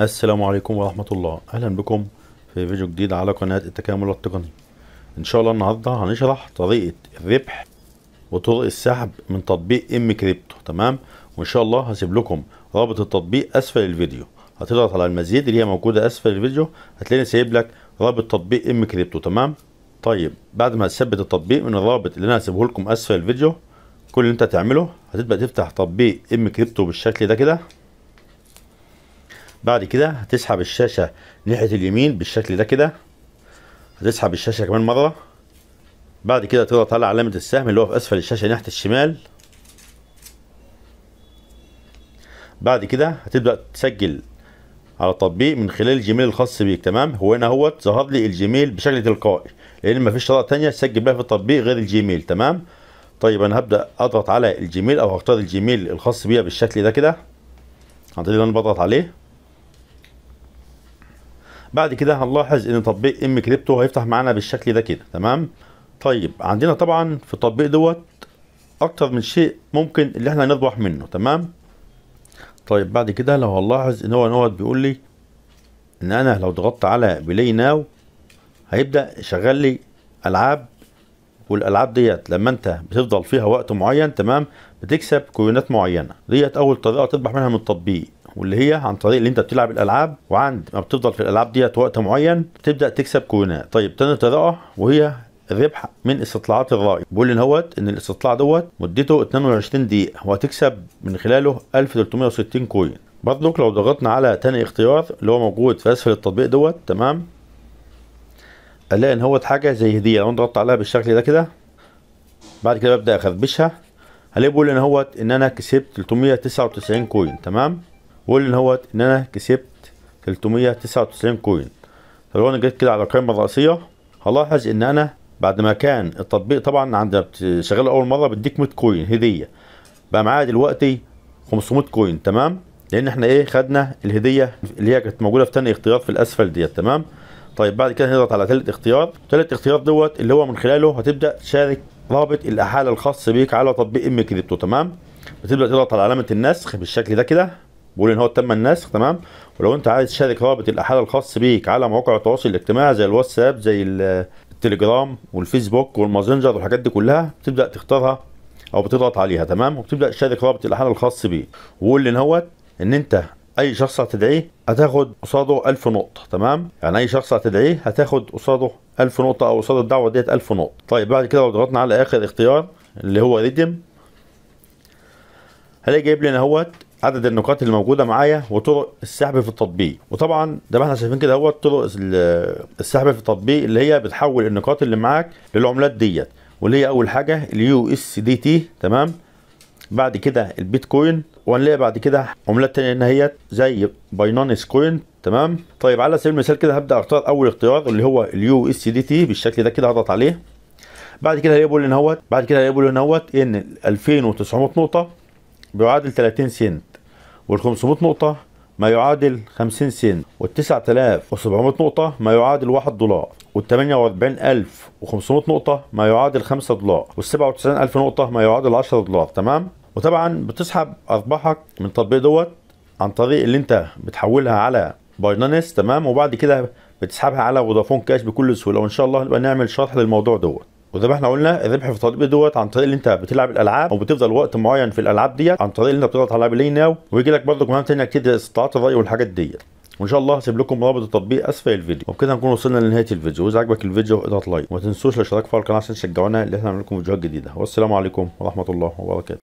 السلام عليكم ورحمة الله أهلا بكم في فيديو جديد على قناة التكامل التقني إن شاء الله النهاردة هنشرح طريقة الربح وطرق السحب من تطبيق ام كريبتو تمام وإن شاء الله هسيب لكم رابط التطبيق أسفل الفيديو هتضغط على المزيد اللي هي موجودة أسفل الفيديو هتلاقيني سايب لك رابط تطبيق ام كريبتو تمام طيب بعد ما هتثبت التطبيق من الرابط اللي أنا هسيبه لكم أسفل الفيديو كل اللي أنت هتعمله هتبدأ تفتح تطبيق ام كريبتو بالشكل ده كده بعد كده هتسحب الشاشه ناحيه اليمين بالشكل ده كده هتسحب الشاشه كمان مره بعد كده تضغط على علامه السهم اللي هو في اسفل الشاشه ناحيه الشمال بعد كده هتبدا تسجل على التطبيق من خلال الجيميل الخاص بيك تمام هو هنا اهوت ظهر لي الجيميل بشكل تلقائي لان مفيش طريقه ثانيه تسجل بيها في التطبيق غير الجيميل تمام طيب انا هبدا اضغط على الجيميل او هختار الجيميل الخاص بيا بالشكل ده كده هبتدي انا بضغط عليه بعد كده هنلاحظ ان تطبيق ام كريبتو هيفتح معانا بالشكل ده كده تمام طيب عندنا طبعا في التطبيق دوت اكتر من شيء ممكن اللي احنا نربح منه تمام طيب بعد كده لو هنلاحظ ان هو نقعد بيقول لي ان انا لو ضغطت على بلاي ناو هيبدا يشغل لي العاب والالعاب ديت لما انت بتفضل فيها وقت معين تمام بتكسب كوينات معينه ديت اول طريقه تربح منها من التطبيق واللي هي عن طريق اللي انت بتلعب الالعاب وعند ما بتفضل في الالعاب ديت وقت معين تبدا تكسب كوينات طيب تاني طريقه وهي الربح من استطلاعات الرأي بيقول ان هوت ان الاستطلاع دوت مدته 22 دقيقة وهتكسب من خلاله 1360 كوين برضك لو ضغطنا على تاني اختيار اللي هو موجود في اسفل التطبيق دوت تمام الان هوت حاجه زي هديه لو انا ضغطت عليها بالشكل ده كده بعد كده ببدا اخربشها هلاقيه بيقول ان هوت ان انا كسبت 399 كوين تمام بيقول ان هوت ان انا كسبت 399 كوين فلو انا جيت كده على القائمه الرئيسيه هلاحظ ان انا بعد ما كان التطبيق طبعا عند شغال اول مره بيديك 100 كوين هديه بقى معايا دلوقتي 500 كوين تمام لان احنا ايه خدنا الهديه اللي هي كانت موجوده في ثاني اختيار في الاسفل ديت تمام طيب بعد كده هنضغط على ثالث اختيار ثالث اختيار دوت اللي هو من خلاله هتبدا تشارك رابط الاحاله الخاص بيك على تطبيق ام كريبتو تمام بتبدا تضغط على علامه النسخ بالشكل ده كده بقول ان هو تم النسخ تمام ولو انت عايز تشارك رابط الاحاله الخاص بيك على مواقع التواصل الاجتماعي زي الواتساب زي التليجرام والفيسبوك والماسنجر والحاجات دي كلها بتبدا تختارها او بتضغط عليها تمام وبتبدا تشارك رابط الاحاله الخاص بيك وقول ان هو ان انت اي شخص هتدعيه هتاخد قصاده 1000 نقطه تمام يعني اي شخص هتدعيه هتاخد قصاده 1000 نقطه او قصاد الدعوه ديت 1000 نقطه طيب بعد كده لو ضغطنا على اخر اختيار اللي هو ريدم هلاقي جايب لنا اهوت عدد النقاط اللي موجوده معايا وطرق السحب في التطبيق وطبعا زي ما احنا شايفين كده اهوت طرق السحب في التطبيق اللي هي بتحول النقاط اللي معاك للعملات ديت واللي هي اول حاجه اليو اس دي تي تمام بعد كده البيتكوين وهنلاقي بعد كده عملات تانية ان هي زي باينانس كوين تمام طيب على سبيل المثال كده هبدا اختار اول اختيار اللي هو اليو اس دي تي بالشكل ده كده هضغط عليه بعد كده هيقول ان هوت بعد كده هيقول ان هوت ان 2900 نقطه بيعادل 30 سنت وال500 نقطه ما يعادل 50 سنت وال9700 نقطه ما يعادل 1 دولار وال48500 نقطه ما يعادل 5 دولار وال 97000 نقطه ما يعادل 10 دولار تمام وطبعا بتسحب ارباحك من التطبيق دوت عن طريق اللي انت بتحولها على بايننس تمام وبعد كده بتسحبها على فودافون كاش بكل سهوله وان شاء الله نبقى نعمل شرح للموضوع دوت وزي ما احنا قلنا الربح في التطبيق دوت عن طريق اللي انت بتلعب الالعاب وبتفضل وقت معين في الالعاب ديت عن طريق اللي انت بتضغط على بلاي ناو ويجي لك برضه مهام تانيه كتير استطاعات الراي والحاجات ديت وان شاء الله هسيب لكم رابط التطبيق اسفل الفيديو وبكده نكون وصلنا لنهايه الفيديو واذا عجبك الفيديو اضغط لايك وما تنسوش الاشتراك في القناه عشان تشجعونا اللي احنا نعمل لكم فيديوهات جديده والسلام عليكم ورحمه الله وبركاته